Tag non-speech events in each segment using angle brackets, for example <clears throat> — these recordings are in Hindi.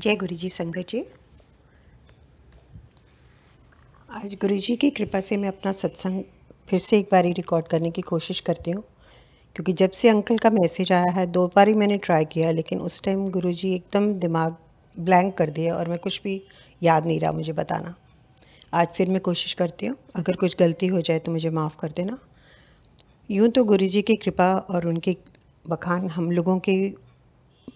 जय गुरु जी संगत जी आज गुरु जी की कृपा से मैं अपना सत्संग फिर से एक बारी रिकॉर्ड करने की कोशिश करती हूँ क्योंकि जब से अंकल का मैसेज आया है दो बार ही मैंने ट्राई किया लेकिन उस टाइम गुरु जी एकदम दिमाग ब्लैंक कर दिया और मैं कुछ भी याद नहीं रहा मुझे बताना आज फिर मैं कोशिश करती हूँ अगर कुछ गलती हो जाए तो मुझे माफ़ कर देना यूँ तो गुरु जी की कृपा और उनकी बखान हम लोगों की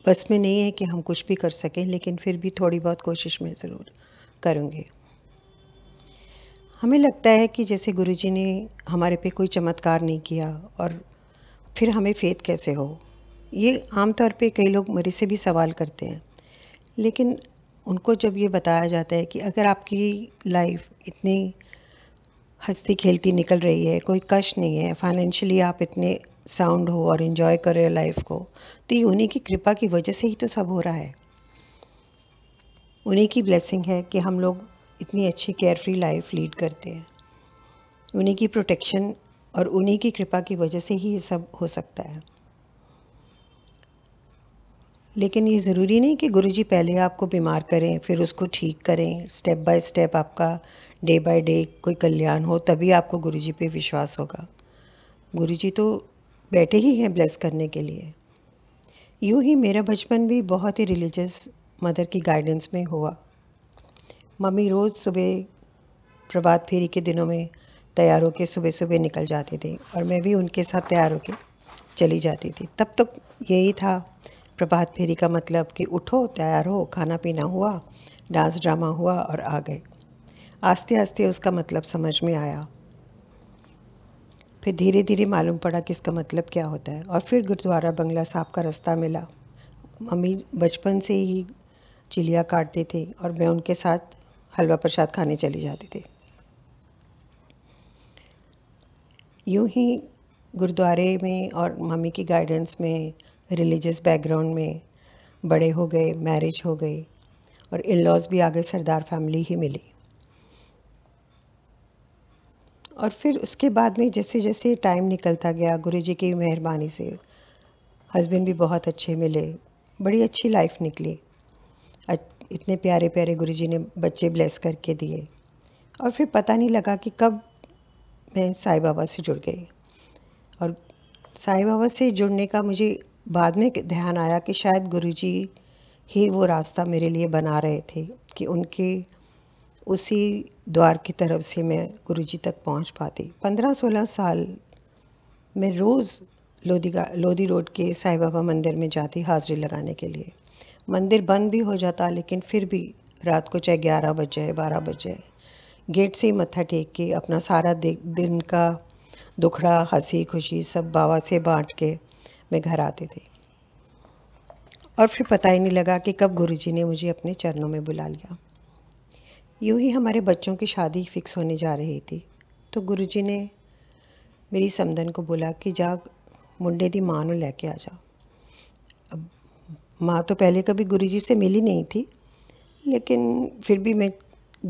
बस में नहीं है कि हम कुछ भी कर सकें लेकिन फिर भी थोड़ी बहुत कोशिश में ज़रूर करूँगी हमें लगता है कि जैसे जी ने हमारे पे कोई चमत्कार नहीं किया और फिर हमें फेत कैसे हो ये आमतौर पे कई लोग मरीज से भी सवाल करते हैं लेकिन उनको जब ये बताया जाता है कि अगर आपकी लाइफ इतनी हंसती खेलती निकल रही है कोई कष्ट नहीं है फाइनेंशियली आप इतने साउंड हो और इन्जॉय करे लाइफ को तो ये उन्हीं की कृपा की वजह से ही तो सब हो रहा है उन्हीं की ब्लेसिंग है कि हम लोग इतनी अच्छी केयर फ्री लाइफ लीड करते हैं उन्हीं की प्रोटेक्शन और उन्हीं की कृपा की वजह से ही ये सब हो सकता है लेकिन ये ज़रूरी नहीं कि गुरुजी पहले आपको बीमार करें फिर उसको ठीक करें स्टेप बाय स्टेप आपका डे बाय डे कोई कल्याण हो तभी आपको गुरुजी पे विश्वास होगा गुरुजी तो बैठे ही हैं ब्लेस करने के लिए यूँ ही मेरा बचपन भी बहुत ही रिलीजियस मदर की गाइडेंस में हुआ मम्मी रोज़ सुबह प्रभात फेरी के दिनों में तैयार होकर सुबह सुबह निकल जाते थे और मैं भी उनके साथ तैयार होकर चली जाती थी तब तक तो यही था प्रभात फेरी का मतलब कि उठो तैयार हो खाना पीना हुआ डांस ड्रामा हुआ और आ गए आस्ते आस्ते उसका मतलब समझ में आया फिर धीरे धीरे मालूम पड़ा कि इसका मतलब क्या होता है और फिर गुरुद्वारा बंगला साहब का रास्ता मिला मम्मी बचपन से ही चिलिया काटते थे और मैं उनके साथ हलवा प्रसाद खाने चली जाती थी यूं ही गुरुद्वारे में और मम्मी की गाइडेंस में रिलीजियस बैकग्राउंड में बड़े हो गए मैरिज हो गई और इन लॉज भी आगे सरदार फैमिली ही मिली और फिर उसके बाद में जैसे जैसे टाइम निकलता गया गुरु जी की मेहरबानी से हस्बैंड भी बहुत अच्छे मिले बड़ी अच्छी लाइफ निकली इतने प्यारे प्यारे गुरु जी ने बच्चे ब्लेस करके दिए और फिर पता नहीं लगा कि कब मैं साई बाबा से जुड़ गई और साई बाबा से जुड़ने का मुझे बाद में ध्यान आया कि शायद गुरु जी ही वो रास्ता मेरे लिए बना रहे थे कि उनके उसी द्वार की तरफ से मैं गुरुजी तक पहुंच पाती पंद्रह सोलह साल मैं रोज़ लोधी लोधी रोड के साई बाबा मंदिर में जाती हाज़िरी लगाने के लिए मंदिर बंद भी हो जाता लेकिन फिर भी रात को चाहे ग्यारह बज जाए बारह बज जाए गेट से ही मत्था टेक के अपना सारा दिन का दुखड़ा हंसी खुशी सब बाबा से बांट के मैं घर आती थी और फिर पता ही नहीं लगा कि कब गुरुजी ने मुझे अपने चरणों में बुला लिया यूँ ही हमारे बच्चों की शादी फिक्स होने जा रही थी तो गुरु जी ने मेरी समदन को बोला कि जा मुंडे ਮਾਂ माँ ਲੈ लेके आ ਜਾ अब माँ तो पहले कभी गुरु जी से मिली नहीं थी लेकिन फिर भी मैं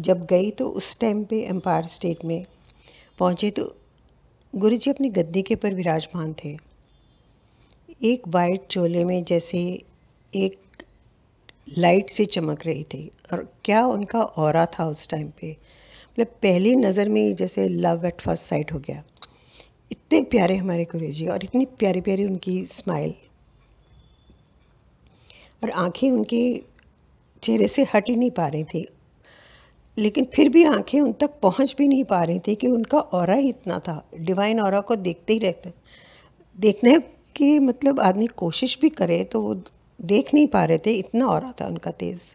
जब गई तो उस टाइम पे एम्पायर स्टेट में पहुँचे तो गुरु जी अपनी गद्दी के ऊपर विराजमान थे एक वाइट चोले में जैसे एक लाइट से चमक रही थी और क्या उनका और था उस टाइम पे मतलब पहली नज़र में जैसे लव एट फर्स्ट साइट हो गया इतने प्यारे हमारे गुरु जी और इतनी प्यारी प्यारी उनकी स्माइल और आंखें उनकी चेहरे से हट ही नहीं पा रही थी लेकिन फिर भी आंखें उन तक पहुंच भी नहीं पा रही थी कि उनका और ही इतना था डिवाइन और को देखते ही रहते देखने की मतलब आदमी कोशिश भी करे तो वो देख नहीं पा रहे थे इतना और रहा था उनका तेज़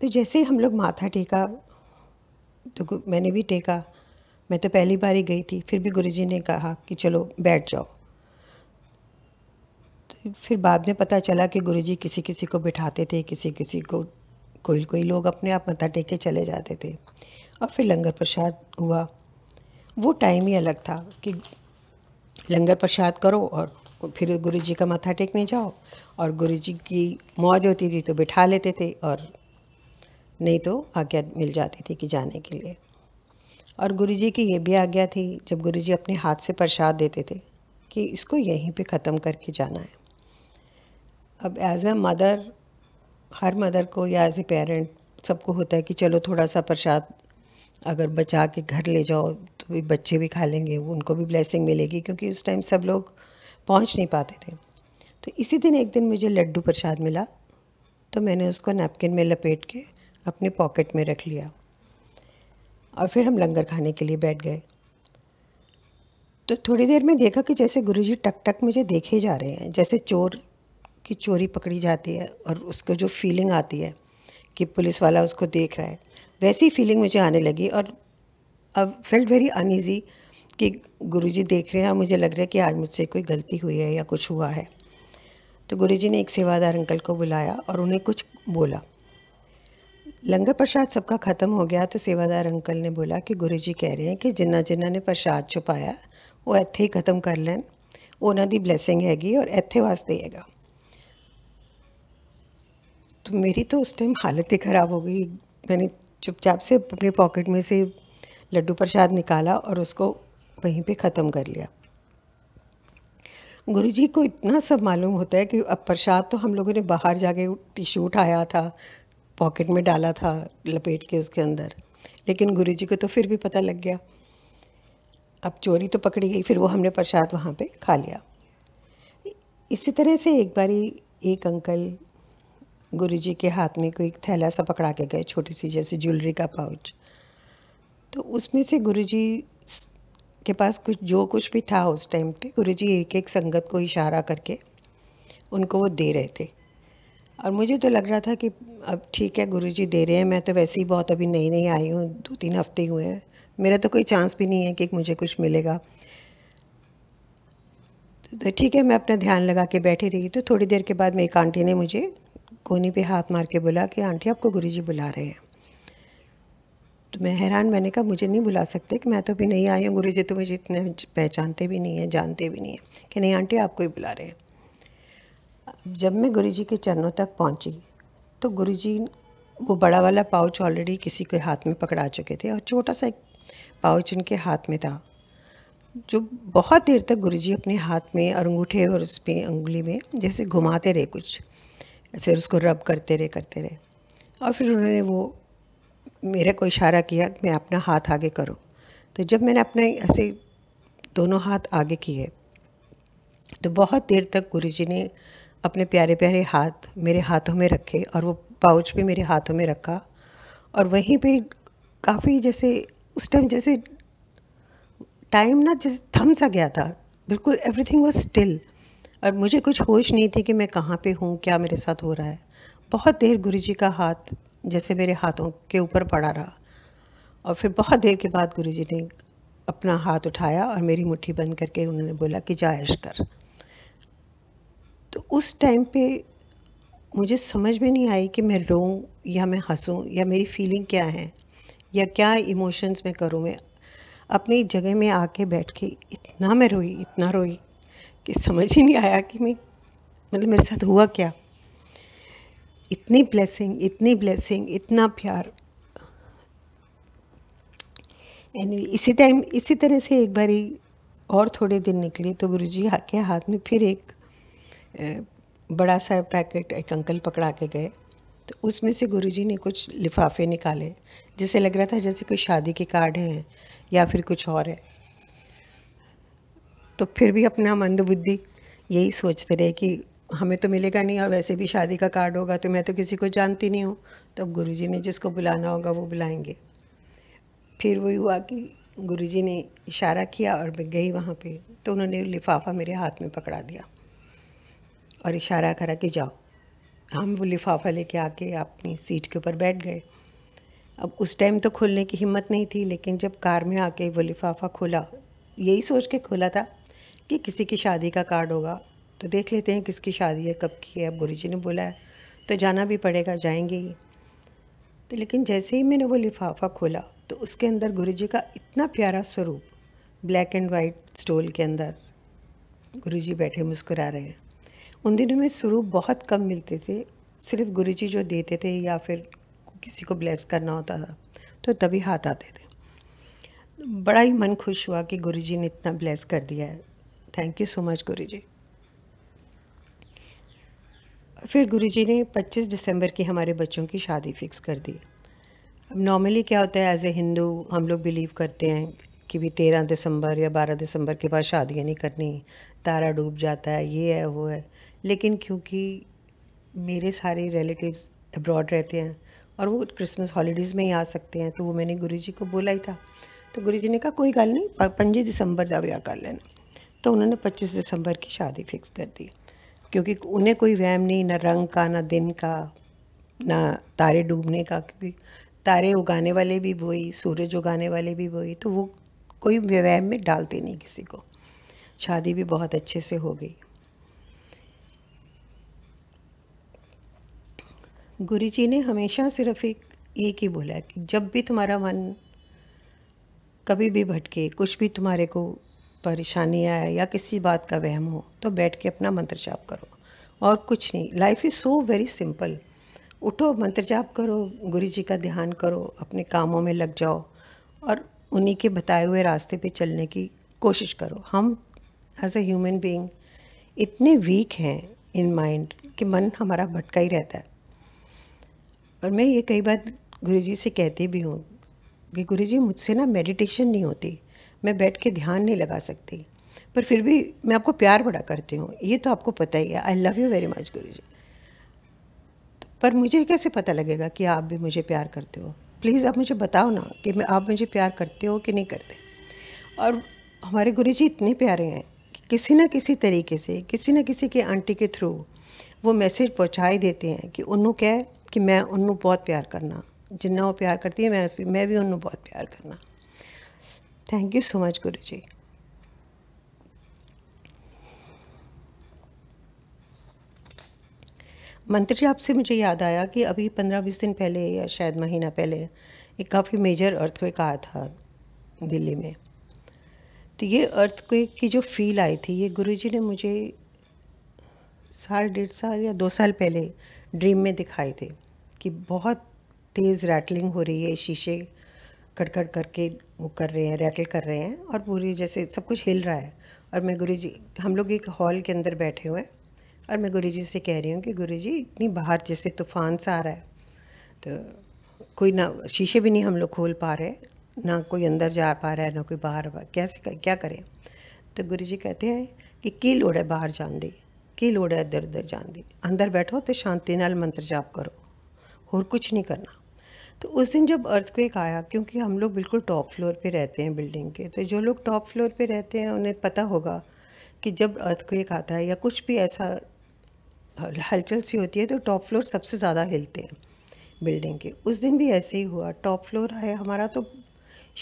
तो जैसे ही हम लोग माथा टेका तो मैंने भी टेका मैं तो पहली बार ही गई थी फिर भी गुरुजी ने कहा कि चलो बैठ जाओ तो फिर बाद में पता चला कि गुरुजी किसी किसी को बिठाते थे किसी किसी को कोई कोई लोग अपने आप मथा टेके चले जाते थे और फिर लंगर प्रसाद हुआ वो टाइम ही अलग था कि लंगर प्रसाद करो और फिर गुरु जी का माथा टेकने जाओ और गुरु जी की मौज होती थी तो बिठा लेते थे और नहीं तो आज्ञा मिल जाती थी कि जाने के लिए और गुरु जी की ये भी आज्ञा थी जब गुरु जी अपने हाथ से प्रसाद देते थे कि इसको यहीं पे ख़त्म करके जाना है अब एज अ मदर हर मदर को या एज ए पेरेंट सबको होता है कि चलो थोड़ा सा प्रसाद अगर बचा के घर ले जाओ तो भी बच्चे भी खा लेंगे उनको भी ब्लेसिंग मिलेगी क्योंकि उस टाइम सब लोग पहुंच नहीं पाते थे तो इसी दिन एक दिन मुझे लड्डू प्रसाद मिला तो मैंने उसको नैपकिन में लपेट के अपने पॉकेट में रख लिया और फिर हम लंगर खाने के लिए बैठ गए तो थोड़ी देर में देखा कि जैसे गुरुजी टक टक मुझे देखे जा रहे हैं जैसे चोर की चोरी पकड़ी जाती है और उसको जो फीलिंग आती है कि पुलिस वाला उसको देख रहा है वैसी फीलिंग मुझे आने लगी और अब फेल्ट वेरी अनईजी कि गुरुजी देख रहे हैं और मुझे लग रहा है कि आज मुझसे कोई गलती हुई है या कुछ हुआ है तो गुरुजी ने एक सेवादार अंकल को बुलाया और उन्हें कुछ बोला लंगर प्रसाद सबका ख़त्म हो गया तो सेवादार अंकल ने बोला कि गुरु कह रहे हैं कि जिन्ना जिन्ना ने प्रसाद छुपाया वो इतें ही खत्म कर लैन उन्होंने ब्लैसिंग हैगी और ਔਰ ਇੱਥੇ ਵਾਸਤੇ तो मेरी तो उस टाइम हालत ही ख़राब हो गई मैंने चुपचाप से अपने पॉकेट में से लड्डू प्रसाद निकाला और उसको वहीं पे ख़त्म कर लिया गुरु जी को इतना सब मालूम होता है कि अब प्रसाद तो हम लोगों ने बाहर जाके टिश्यू उठाया था पॉकेट में डाला था लपेट के उसके अंदर लेकिन गुरु जी को तो फिर भी पता लग गया अब चोरी तो पकड़ी गई फिर वो हमने प्रसाद वहाँ पे खा लिया इसी तरह से एक बारी एक अंकल गुरु जी के हाथ में कोई थैला सा पकड़ा के गए छोटी सी जैसे ज्वेलरी का पाउच तो उसमें से गुरु जी के पास कुछ जो कुछ भी था उस टाइम पे जी एक एक संगत को इशारा करके उनको वो दे रहे थे और मुझे तो लग रहा था कि अब ठीक है गुरु जी दे रहे हैं मैं तो वैसे ही बहुत अभी नई नई आई हूँ दो तीन हफ्ते हुए हैं मेरा तो कोई चांस भी नहीं है कि मुझे कुछ मिलेगा तो ठीक है मैं अपना ध्यान लगा के बैठी रही तो थोड़ी देर के बाद मेरी एक आंटी ने मुझे कोनी पे हाथ मार के बोला कि आंटी आपको गुरुजी बुला रहे हैं तो मैं हैरान मैंने कहा मुझे नहीं बुला सकते कि मैं तो अभी नहीं आई हूँ गुरु जी तो मुझे इतने पहचानते भी नहीं हैं जानते भी नहीं हैं कि नहीं आंटी आपको ही बुला रहे हैं जब मैं गुरु जी के चरणों तक पहुँची तो गुरु जी वो बड़ा वाला पाउच ऑलरेडी किसी के हाथ में पकड़ा चुके थे और छोटा सा एक पाउच उनके हाथ में था जो बहुत देर तक गुरु जी अपने हाथ में और अंगूठे और उस पर अंगुली में जैसे घुमाते रहे कुछ ऐसे उसको रब करते रहे करते रहे और फिर उन्होंने वो मेरे को इशारा किया कि मैं अपना हाथ आगे करूँ तो जब मैंने अपने ऐसे दोनों हाथ आगे किए तो बहुत देर तक जी ने अपने प्यारे प्यारे हाथ मेरे हाथों में रखे और वो पाउच भी मेरे हाथों में रखा और वहीं पे काफ़ी जैसे उस टाइम जैसे टाइम ना जैसे थम सा गया था बिल्कुल एवरीथिंग वाज स्टिल और मुझे कुछ होश नहीं थी कि मैं कहाँ पे हूँ क्या मेरे साथ हो रहा है बहुत देर गुरु जी का हाथ जैसे मेरे हाथों के ऊपर पड़ा रहा और फिर बहुत देर के बाद गुरु ने अपना हाथ उठाया और मेरी मुट्ठी बंद करके उन्होंने बोला कि जायश कर तो उस टाइम पे मुझे समझ में नहीं आई कि मैं रोऊं या मैं हंसूं या मेरी फीलिंग क्या है या क्या इमोशंस मैं करूं मैं अपनी जगह में आके बैठ के इतना मैं रोई इतना रोई कि समझ ही नहीं आया कि मैं मतलब मेरे साथ हुआ क्या इतनी ब्लेसिंग इतनी ब्लेसिंग इतना प्यार एनी anyway, इसी टाइम इसी तरह से एक बारी और थोड़े दिन निकले तो गुरुजी के हाथ में फिर एक बड़ा सा पैकेट एक अंकल पकड़ा के गए तो उसमें से गुरुजी ने कुछ लिफाफे निकाले जैसे लग रहा था जैसे कोई शादी के कार्ड हैं या फिर कुछ और है तो फिर भी अपना मंदबुद्धि यही सोचते रहे कि हमें तो मिलेगा नहीं और वैसे भी शादी का कार्ड होगा तो मैं तो किसी को जानती नहीं हूँ तो अब जी ने जिसको बुलाना होगा वो बुलाएंगे फिर वही हुआ कि जी ने इशारा किया और मैं गई वहाँ पे तो उन्होंने लिफाफा मेरे हाथ में पकड़ा दिया और इशारा करा कि जाओ हम वो लिफाफा लेके आके अपनी सीट के ऊपर बैठ गए अब उस टाइम तो खोलने की हिम्मत नहीं थी लेकिन जब कार में आके वो लिफाफा खोला यही सोच के खोला था कि किसी की शादी का कार्ड होगा तो देख लेते हैं किसकी शादी है कब की है अब गुरु जी ने बोला है तो जाना भी पड़ेगा जाएंगे ही तो लेकिन जैसे ही मैंने वो लिफाफा खोला तो उसके अंदर गुरु जी का इतना प्यारा स्वरूप ब्लैक एंड वाइट स्टोल के अंदर गुरु जी बैठे मुस्कुरा रहे हैं उन दिनों में स्वरूप बहुत कम मिलते थे सिर्फ गुरु जी जो देते थे या फिर किसी को ब्लेस करना होता था तो तभी हाथ आते थे बड़ा ही मन खुश हुआ कि गुरु जी ने इतना ब्लेस कर दिया है थैंक यू सो मच गुरु जी फिर गुरुजी ने 25 दिसंबर की हमारे बच्चों की शादी फिक्स कर दी अब नॉर्मली क्या होता है एज ए हिंदू हम लोग बिलीव करते हैं कि भी तेरह दिसंबर या बारह दिसंबर के बाद शादियाँ नहीं करनी तारा डूब जाता है ये है वो है लेकिन क्योंकि मेरे सारे रिलेटिव्स अब्रॉड रहते हैं और वो क्रिसमस हॉलीडेज़ में ही आ सकते हैं तो वो मैंने गुरु जी को बोला ही था तो गुरु जी ने कहा कोई गल नहीं पंजी दिसंबर जब या कर लेना तो उन्होंने पच्चीस दिसंबर की शादी फिक्स कर दी क्योंकि उन्हें कोई वहम नहीं ना रंग का ना दिन का ना तारे डूबने का क्योंकि तारे उगाने वाले भी वही सूरज उगाने वाले भी वही तो वो कोई वहम में डालते नहीं किसी को शादी भी बहुत अच्छे से हो गई गुरु जी ने हमेशा सिर्फ एक एक ही बोला कि जब भी तुम्हारा मन कभी भी भटके कुछ भी तुम्हारे को परेशानी आए या किसी बात का वहम हो तो बैठ के अपना मंत्र जाप करो और कुछ नहीं life is so very simple उठो मंत्र जाप करो गुरु जी का ध्यान करो अपने कामों में लग जाओ और उन्हीं के बताए हुए रास्ते पे चलने की कोशिश करो हम एज ए ह्यूमन बीइंग इतने वीक हैं इन माइंड कि मन हमारा भटका ही रहता है और मैं ये कई बार गुरु जी से कहती भी हूँ कि गुरु जी मुझसे ना मेडिटेशन नहीं होती मैं बैठ के ध्यान नहीं लगा सकती पर फिर भी मैं आपको प्यार बड़ा करती हूँ ये तो आपको पता ही है I love you very much गुरु जी पर मुझे कैसे पता लगेगा कि आप भी मुझे प्यार करते हो प्लीज़ आप मुझे बताओ ना कि मैं आप मुझे प्यार करते हो कि नहीं करते और हमारे गुरु जी इतने प्यारे हैं कि किसी ना किसी तरीके से किसी ना किसी के आंटी के थ्रू वो मैसेज पहुँचा ही देते हैं कि उन्होंने क्या कि मैं उन्होंने बहुत प्यार करना जिन्ना वो प्यार करती है मैं मैं भी उन्होंने बहुत प्यार करना थैंक यू सो मच गुरु जी मंत्री जी आपसे मुझे याद आया कि अभी पंद्रह बीस दिन पहले या शायद महीना पहले एक काफ़ी मेजर अर्थक्वेक आया था दिल्ली में तो ये अर्थक्वेक की जो फील आई थी ये गुरु जी ने मुझे साल डेढ़ साल या दो साल पहले ड्रीम में दिखाई थे कि बहुत तेज़ रैटलिंग हो रही है शीशे खड़खड़ करके वो कर रहे हैं रैटल कर रहे हैं और पूरी जैसे सब कुछ हिल रहा है और मैं गुरु जी हम लोग एक हॉल के अंदर बैठे हुए हैं और मैं गुरु जी से कह रही हूँ कि गुरु जी इतनी बाहर जैसे तूफान सा आ रहा है तो कोई ना शीशे भी नहीं हम लोग खोल पा रहे ना कोई अंदर जा पा रहा है ना कोई बाहर कैसे क्या करें तो गुरु जी कहते हैं कि की लोड़ बाहर जान दी की लोड़ इधर उधर जान दी अंदर बैठो तो शांति नाल मंत्र जाप करो और कुछ नहीं करना तो उस दिन जब अर्थक्वेक आया क्योंकि हम लोग बिल्कुल टॉप फ्लोर पे रहते हैं बिल्डिंग के तो जो लोग टॉप फ्लोर पे रहते हैं उन्हें पता होगा कि जब अर्थक्वेक आता है या कुछ भी ऐसा हलचल सी होती है तो टॉप फ्लोर सबसे ज़्यादा हिलते हैं बिल्डिंग के उस दिन भी ऐसे ही हुआ टॉप फ्लोर है हमारा तो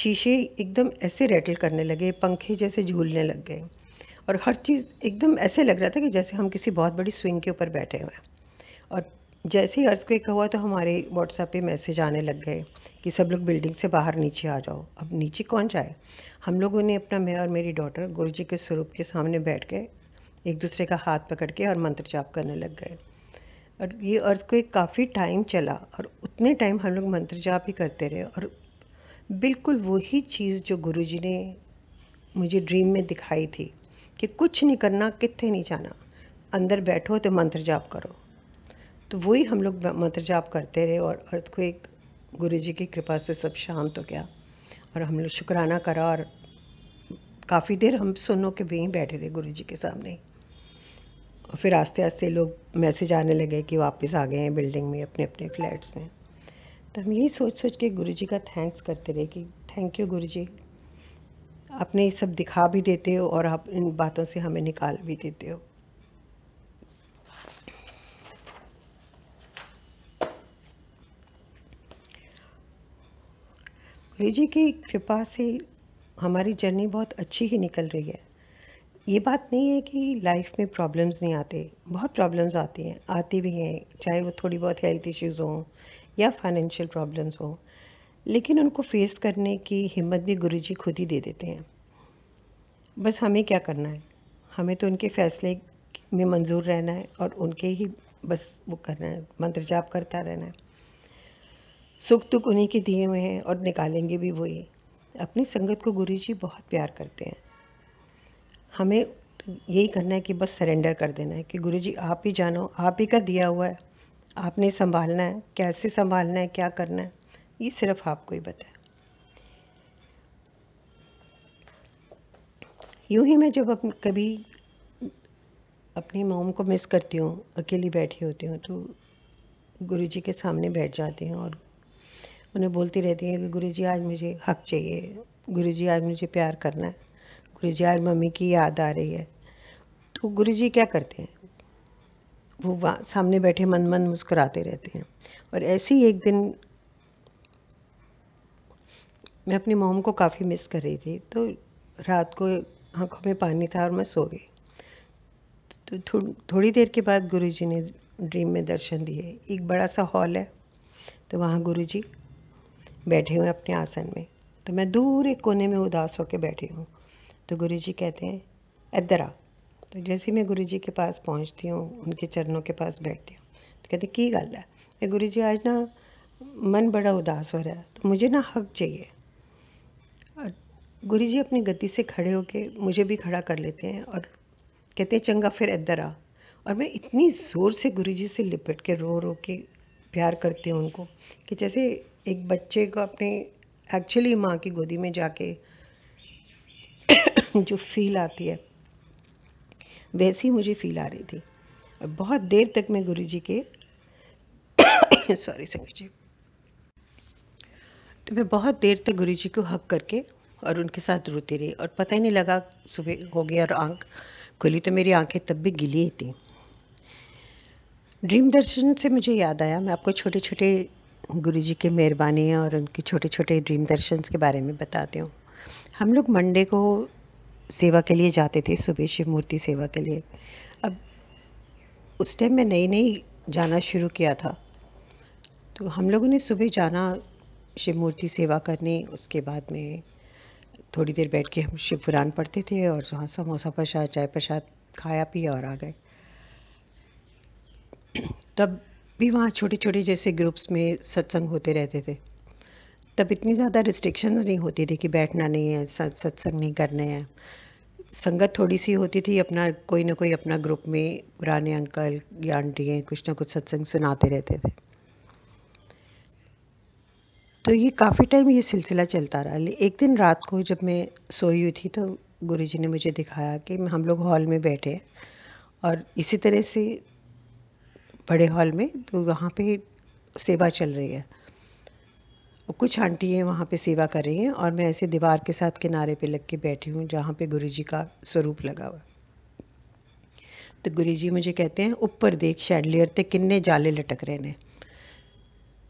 शीशे एकदम ऐसे रेटल करने लगे पंखे जैसे झूलने लग गए और हर चीज़ एकदम ऐसे लग रहा था कि जैसे हम किसी बहुत बड़ी स्विंग के ऊपर बैठे हुए हैं और जैसे ही अर्थक्वेक हुआ तो हमारे व्हाट्सएप पे मैसेज आने लग गए कि सब लोग बिल्डिंग से बाहर नीचे आ जाओ अब नीचे कौन जाए हम लोगों ने अपना मैं और मेरी डॉटर गुरु जी के स्वरूप के सामने बैठ गए एक दूसरे का हाथ पकड़ के और मंत्र जाप करने लग गए और ये अर्थक्वेक काफ़ी टाइम चला और उतने टाइम हम लोग मंत्र जाप ही करते रहे और बिल्कुल वही चीज़ जो गुरु जी ने मुझे ड्रीम में दिखाई थी कि कुछ नहीं करना कितने नहीं जाना अंदर बैठो तो मंत्र जाप करो तो वही हम लोग मंत्र जाप करते रहे और अर्थ को एक गुरु जी की कृपा से सब शांत हो गया और हम लोग शुक्राना करा और काफ़ी देर हम सुनो के वहीं बैठे रहे गुरु जी के सामने और फिर आस्ते आस्ते लोग मैसेज आने लगे कि वापस आ गए हैं बिल्डिंग में अपने अपने फ्लैट्स में तो हम यही सोच सोच के गुरु जी का थैंक्स करते रहे कि थैंक यू गुरु जी आपने ये सब दिखा भी देते हो और आप इन बातों से हमें निकाल भी देते हो अली जी की कृपा से हमारी जर्नी बहुत अच्छी ही निकल रही है ये बात नहीं है कि लाइफ में प्रॉब्लम्स नहीं आते बहुत प्रॉब्लम्स आती हैं आती भी हैं चाहे वो थोड़ी बहुत हेल्थ इश्यूज़ हों या फाइनेंशियल प्रॉब्लम्स हों लेकिन उनको फेस करने की हिम्मत भी गुरु जी खुद ही दे देते हैं बस हमें क्या करना है हमें तो उनके फैसले में मंजूर रहना है और उनके ही बस वो करना है मंत्र जाप करता रहना है सुख दुख उन्हीं के दिए हुए हैं और निकालेंगे भी वही अपनी संगत को गुरु जी बहुत प्यार करते हैं हमें यही करना है कि बस सरेंडर कर देना है कि गुरु जी आप ही जानो आप ही का दिया हुआ है आपने संभालना है कैसे संभालना है क्या करना है ये सिर्फ आपको ही बताए है यूं ही मैं जब अप, कभी अपनी मोम को मिस करती हूँ अकेली बैठी होती हूँ तो गुरु जी के सामने बैठ जाती हूँ और उन्हें बोलती रहती हैं कि गुरु जी आज मुझे हक चाहिए गुरु जी आज मुझे प्यार करना है गुरु जी आज मम्मी की याद आ रही है तो गुरु जी क्या करते हैं वो सामने बैठे मन मन मुस्कुराते रहते हैं और ऐसे ही एक दिन मैं अपनी मोम को काफ़ी मिस कर रही थी तो रात को आंखों में पानी था और मैं सो गई तो थो, थोड़ी देर के बाद गुरुजी ने ड्रीम में दर्शन दिए एक बड़ा सा हॉल है तो वहाँ गुरुजी बैठे हुए अपने आसन में तो मैं दूर एक कोने में उदास होकर बैठी हूँ तो गुरु जी कहते हैं इधर तो जैसे मैं गुरु जी के पास पहुँचती हूँ उनके चरणों के पास बैठती हूँ तो कहते की गल है ये गुरु जी आज ना मन बड़ा उदास हो रहा है तो मुझे ना हक चाहिए और गुरु जी अपनी गति से खड़े होके मुझे भी खड़ा कर लेते हैं और कहते हैं चंगा फिर इधर आ और मैं इतनी ज़ोर से गुरु जी से लिपट के रो रो के प्यार करती हूँ उनको कि जैसे एक बच्चे को अपने एक्चुअली माँ की गोदी में जाके <coughs> जो फील आती है वैसी मुझे फील आ रही थी और बहुत देर तक मैं गुरु जी के सॉरी <coughs> संगत जी तो मैं बहुत देर तक गुरु जी को हक करके और उनके साथ रोती रही और पता ही नहीं लगा सुबह हो गया और आँख खुली तो मेरी आंखें तब भी गिली ही थी ड्रीम दर्शन से मुझे याद आया मैं आपको छोटे छोटे गुरु जी की मेहरबानी है और उनके छोटे छोटे ड्रीम दर्शन के बारे में बताते हूँ हम लोग मंडे को सेवा के लिए जाते थे सुबह शिव मूर्ति सेवा के लिए अब उस टाइम मैं नई नई जाना शुरू किया था तो हम लोगों ने सुबह जाना शिव मूर्ति सेवा करने उसके बाद में थोड़ी देर बैठ के हम शिव पुराण पढ़ते थे और वहाँ समोसा प्रसाद चाय प्रसाद खाया पिया और आ गए तब भी वहाँ छोटे छोटे जैसे ग्रुप्स में सत्संग होते रहते थे तब इतनी ज़्यादा रिस्ट्रिक्शंस नहीं होती थी कि बैठना नहीं है सत्संग नहीं करने हैं संगत थोड़ी सी होती थी अपना कोई ना कोई अपना ग्रुप में पुराने अंकल या आंटियाँ कुछ ना कुछ सत्संग सुनाते रहते थे तो ये काफ़ी टाइम ये सिलसिला चलता रहा एक दिन रात को जब मैं सोई हुई थी तो गुरुजी ने मुझे दिखाया कि हम लोग हॉल में बैठे और इसी तरह से बड़े हॉल में तो वहाँ पे सेवा चल रही है और कुछ आंटी हैं वहाँ पे सेवा कर रही हैं और मैं ऐसे दीवार के साथ किनारे पे लग के बैठी हूँ जहाँ पे गुरु जी का स्वरूप लगा हुआ तो गुरु जी मुझे कहते हैं ऊपर देख शैडलियर ते किन्ने जाले लटक रहे ने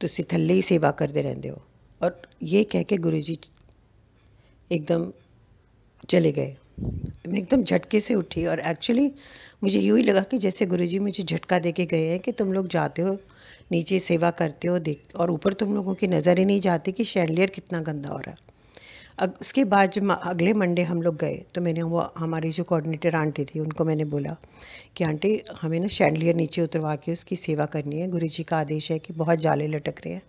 सी ਥੱਲੇ ही सेवा करते रहते हो और ये कह के गुरु जी एकदम चले गए मैं एकदम झटके से उठी और एक्चुअली मुझे यूँ ही लगा कि जैसे गुरुजी मुझे झटका दे के गए हैं कि तुम लोग जाते हो नीचे सेवा करते हो देख और ऊपर तुम लोगों की नज़र ही नहीं जाती कि शैंडलियर कितना गंदा हो रहा है अग, उसके बाद जब अगले मंडे हम लोग गए तो मैंने वो हमारी जो कोऑर्डिनेटर आंटी थी उनको मैंने बोला कि आंटी हमें ना शैंडलियर नीचे उतरवा के उसकी सेवा करनी है गुरु जी का आदेश है कि बहुत जाले लटक रहे हैं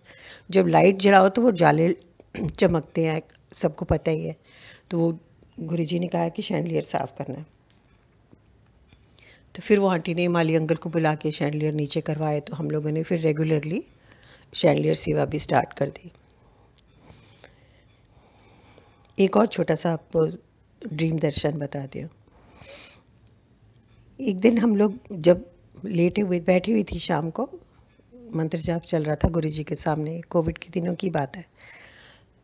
जब लाइट जलाओ तो वो जाले <clears throat> चमकते हैं सबको पता ही है तो वो जी ने कहा कि शैंडलियर साफ़ करना है तो फिर वो आंटी ने माली अंकल को बुला के शैंडलियर नीचे करवाए तो हम लोगों ने फिर रेगुलरली शैंडलियर सेवा भी स्टार्ट कर दी एक और छोटा सा आपको ड्रीम दर्शन बता दिया एक दिन हम लोग जब लेटे हुए बैठी हुई थी शाम को मंत्र जाप चल रहा था गुरुजी के सामने कोविड के दिनों की बात है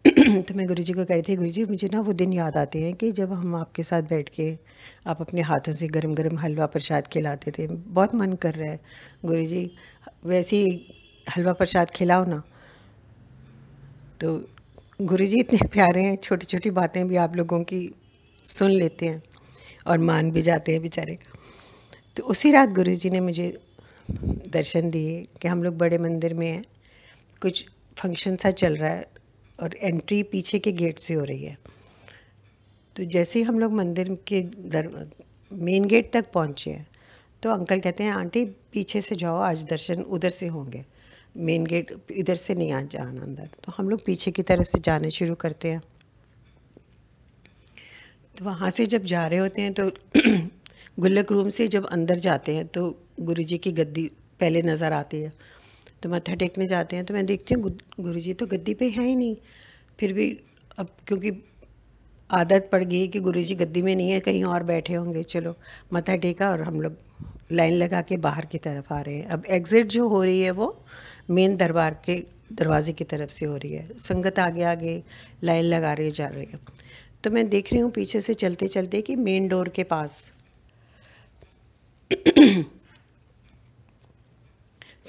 <clears throat> तो मैं गुरुजी को कह रही थी गुरुजी मुझे ना वो दिन याद आते हैं कि जब हम आपके साथ बैठ के आप अपने हाथों से गरम गरम हलवा प्रसाद खिलाते थे बहुत मन कर रहा है गुरुजी वैसे ही हलवा प्रसाद खिलाओ ना तो गुरुजी इतने <laughs> प्यारे हैं छोटी छोटी बातें भी आप लोगों की सुन लेते हैं और मान भी जाते हैं बेचारे तो उसी रात जी ने मुझे दर्शन दिए कि हम लोग बड़े मंदिर में हैं कुछ फंक्शन सा चल रहा है और एंट्री पीछे के गेट से हो रही है तो जैसे ही हम लोग मंदिर के दर मेन गेट तक पहुँचे हैं तो अंकल कहते हैं आंटी पीछे से जाओ आज दर्शन उधर से होंगे मेन गेट इधर से नहीं आ जाना अंदर तो हम लोग पीछे की तरफ से जाने शुरू करते हैं तो वहाँ से जब जा रहे होते हैं तो <clears throat> गुल्लक रूम से जब अंदर जाते हैं तो गुरुजी की गद्दी पहले नज़र आती है तो मत्था टेकने जाते हैं तो मैं देखती हूँ गुरु जी तो गद्दी पे हैं ही नहीं फिर भी अब क्योंकि आदत पड़ गई कि गुरु जी गद्दी में नहीं है कहीं और बैठे होंगे चलो मत्था टेका और हम लोग लाइन लगा के बाहर की तरफ आ रहे हैं अब एग्ज़िट जो हो रही है वो मेन दरबार के दरवाजे की तरफ से हो रही है संगत आगे आगे लाइन लगा रही जा रही है तो मैं देख रही हूँ पीछे से चलते चलते कि मेन डोर के पास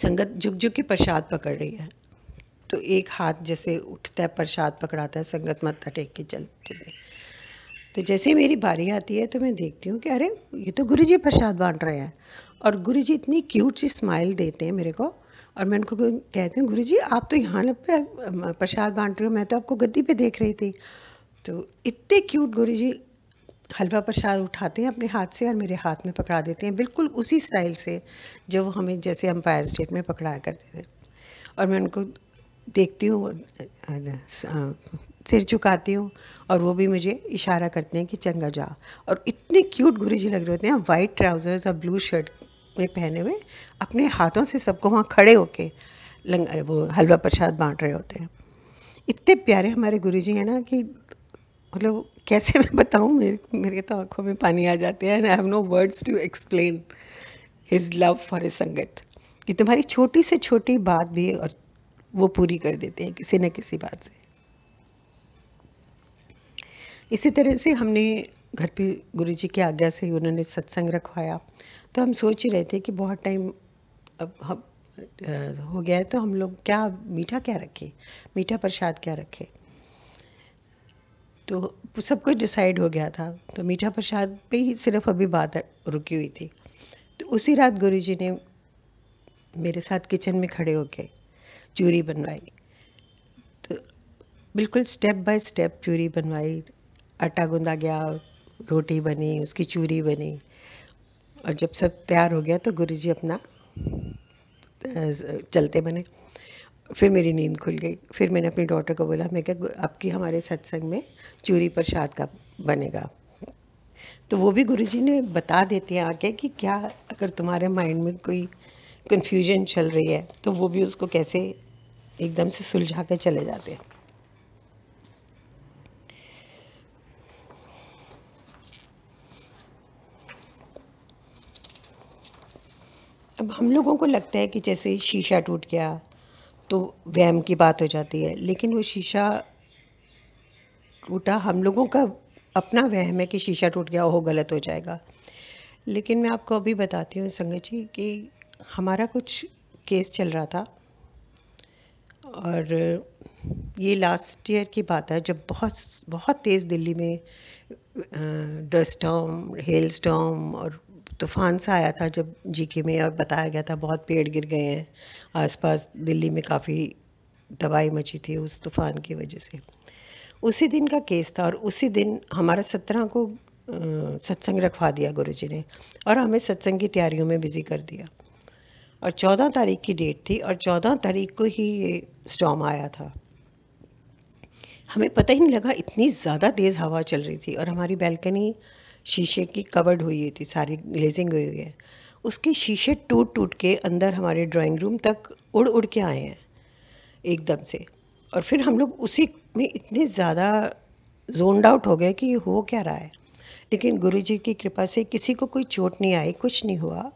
संगत झुक झुक के प्रसाद पकड़ रही है तो एक हाथ जैसे उठता है प्रसाद पकड़ाता है संगत मत्था टेक के चल चलते तो जैसे ही मेरी बारी आती है तो मैं देखती हूँ कि अरे ये तो गुरु जी प्रसाद बांट रहे हैं और गुरु जी इतनी क्यूट सी स्माइल देते हैं मेरे को और मैं उनको कहती हूँ गुरु जी आप तो यहाँ पे प्रसाद बांट रहे हो मैं तो आपको गद्दी पे देख रही थी तो इतने क्यूट गुरु जी हलवा प्रसाद उठाते हैं अपने हाथ से और मेरे हाथ में पकड़ा देते हैं बिल्कुल उसी स्टाइल से जो वो हमें जैसे अम्पायर स्टेट में पकड़ाया करते थे और मैं उनको देखती हूँ सिर झुकाती हूँ और वो भी मुझे इशारा करते हैं कि चंगा जा और इतने क्यूट गुरु जी लग रहे होते हैं वाइट ट्राउज़र्स और ब्लू शर्ट में पहने हुए अपने हाथों से सबको वहाँ खड़े होके लंग वो हलवा प्रसाद बांट रहे होते हैं इतने प्यारे हमारे गुरु जी हैं ना कि मतलब कैसे मैं बताऊँ मेरे मेरे तो आंखों में पानी आ जाते हैं and I have no words to explain his love for a sangat कि तुम्हारी छोटी से छोटी बात भी और वो पूरी कर देते हैं किसी न किसी बात से इसी तरह से हमने घर पे गुरु जी की आज्ञा से उन्होंने सत्संग रखवाया तो हम सोच ही रहे थे कि बहुत टाइम अब हम हो गया है तो हम लोग क्या मीठा क्या रखें मीठा प्रसाद क्या रखें तो सब कुछ डिसाइड हो गया था तो मीठा प्रसाद पे ही सिर्फ अभी बात रुकी हुई थी तो उसी रात गुरु जी ने मेरे साथ किचन में खड़े होके चूरी बनवाई तो बिल्कुल स्टेप बाय स्टेप चूरी बनवाई आटा गूंदा गया रोटी बनी उसकी चूरी बनी और जब सब तैयार हो गया तो गुरु जी अपना चलते बने फिर मेरी नींद खुल गई फिर मैंने अपनी डॉटर को बोला मैं क्या आपकी हमारे सत्संग में चूरी प्रसाद का बनेगा तो वो भी गुरु ने बता देते हैं आके कि क्या अगर तुम्हारे माइंड में कोई कन्फ्यूजन चल रही है तो वो भी उसको कैसे एकदम से सुलझा कर चले जाते हैं अब हम लोगों को लगता है कि जैसे शीशा टूट गया तो वहम की बात हो जाती है लेकिन वो शीशा टूटा हम लोगों का अपना वहम है कि शीशा टूट गया हो गलत हो जाएगा लेकिन मैं आपको अभी बताती हूँ संगत जी कि हमारा कुछ केस चल रहा था और ये लास्ट ईयर की बात है जब बहुत बहुत तेज़ दिल्ली में डस्ट स्टॉम हेल स्टॉम और तूफ़ान सा आया था जब जीके में और बताया गया था बहुत पेड़ गिर गए हैं आसपास दिल्ली में काफ़ी तबाही मची थी उस तूफ़ान की वजह से उसी दिन का केस था और उसी दिन हमारा सत्रह को सत्संग रखवा दिया गुरु जी ने और हमें सत्संग की तैयारियों में बिज़ी कर दिया और चौदह तारीख की डेट थी और चौदह तारीख को ही ये स्टॉम आया था हमें पता ही नहीं लगा इतनी ज़्यादा तेज़ हवा चल रही थी और हमारी बैल्कनी शीशे की कवर्ड हुई हुई थी सारी ग्लेजिंग हुई हुई है उसके शीशे टूट टूट के अंदर हमारे ड्राइंग रूम तक उड़ उड़ के आए हैं एकदम से और फिर हम लोग उसी में इतने ज़्यादा जोनड आउट हो गए कि ये हो क्या रहा है लेकिन गुरु जी की कृपा से किसी को कोई चोट नहीं आई कुछ नहीं हुआ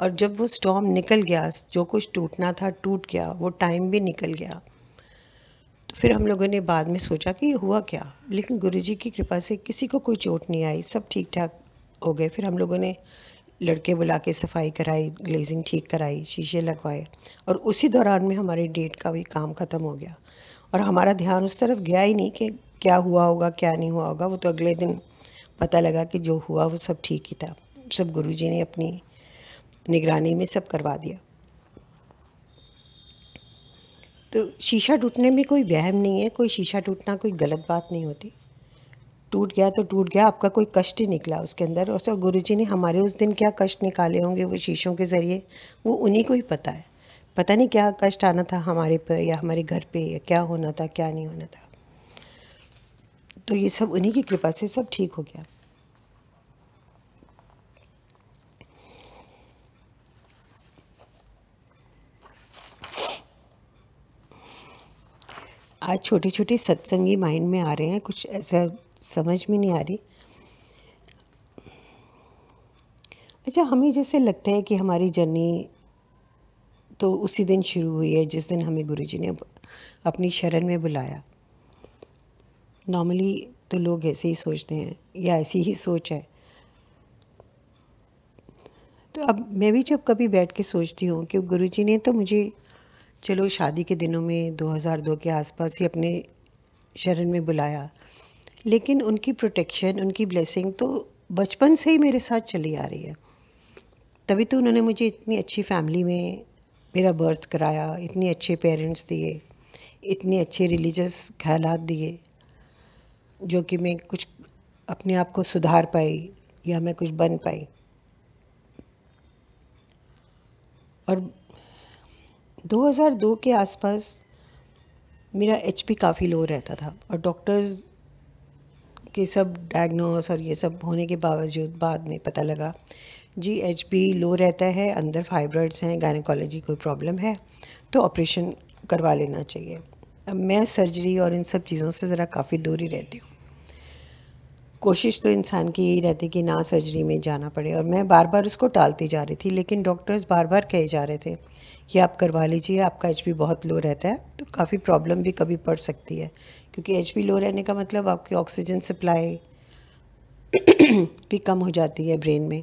और जब वो स्टॉम निकल गया जो कुछ टूटना था टूट गया वो टाइम भी निकल गया तो फिर हम लोगों ने बाद में सोचा कि हुआ क्या लेकिन गुरु जी की कृपा से किसी को कोई चोट नहीं आई सब ठीक ठाक हो गए फिर हम लोगों ने लड़के बुला के सफाई कराई ग्लेजिंग ठीक कराई शीशे लगवाए और उसी दौरान में हमारे डेट का भी काम ख़त्म हो गया और हमारा ध्यान उस तरफ गया ही नहीं कि क्या हुआ होगा क्या नहीं हुआ होगा वो तो अगले दिन पता लगा कि जो हुआ वो सब ठीक ही था सब गुरुजी ने अपनी निगरानी में सब करवा दिया तो शीशा टूटने में कोई वहम नहीं है कोई शीशा टूटना कोई गलत बात नहीं होती टूट गया तो टूट गया आपका कोई कष्ट ही निकला उसके अंदर और सब गुरु जी ने हमारे उस दिन क्या कष्ट निकाले होंगे वो शीशों के ज़रिए वो उन्हीं को ही पता है पता नहीं क्या कष्ट आना था हमारे पर या हमारे घर पे या क्या होना था क्या नहीं होना था तो ये सब उन्हीं की कृपा से सब ठीक हो गया आज छोटी छोटी सत्संगी माइंड में आ रहे हैं कुछ ऐसा समझ में नहीं आ रही अच्छा हमें जैसे लगता है कि हमारी जर्नी तो उसी दिन शुरू हुई है जिस दिन हमें गुरु जी ने अपनी शरण में बुलाया नॉर्मली तो लोग ऐसे ही सोचते हैं या ऐसी ही सोच है तो अब मैं भी जब कभी बैठ के सोचती हूँ कि गुरु जी ने तो मुझे चलो शादी के दिनों में 2002 के आसपास ही अपने शरण में बुलाया लेकिन उनकी प्रोटेक्शन उनकी ब्लेसिंग तो बचपन से ही मेरे साथ चली आ रही है तभी तो उन्होंने मुझे इतनी अच्छी फैमिली में मेरा बर्थ कराया इतने अच्छे पेरेंट्स दिए इतने अच्छे रिलीजस ख्यालात दिए जो कि मैं कुछ अपने आप को सुधार पाई या मैं कुछ बन पाई और 2002 के आसपास मेरा एच काफ़ी लो रहता था और डॉक्टर्स के सब डायग्नोस और ये सब होने के बावजूद बाद में पता लगा जी एच लो रहता है अंदर फाइब्रॉइड्स हैं गायनकोलॉजी कोई प्रॉब्लम है तो ऑपरेशन करवा लेना चाहिए अब मैं सर्जरी और इन सब चीज़ों से ज़रा काफ़ी दूरी रहती हूँ कोशिश तो इंसान की यही रहती कि ना सर्जरी में जाना पड़े और मैं बार बार उसको टालती जा रही थी लेकिन डॉक्टर्स बार बार कहे जा रहे थे कि आप करवा लीजिए आपका एच बहुत लो रहता है तो काफ़ी प्रॉब्लम भी कभी पड़ सकती है क्योंकि एच लो रहने का मतलब आपकी ऑक्सीजन सप्लाई भी कम हो जाती है ब्रेन में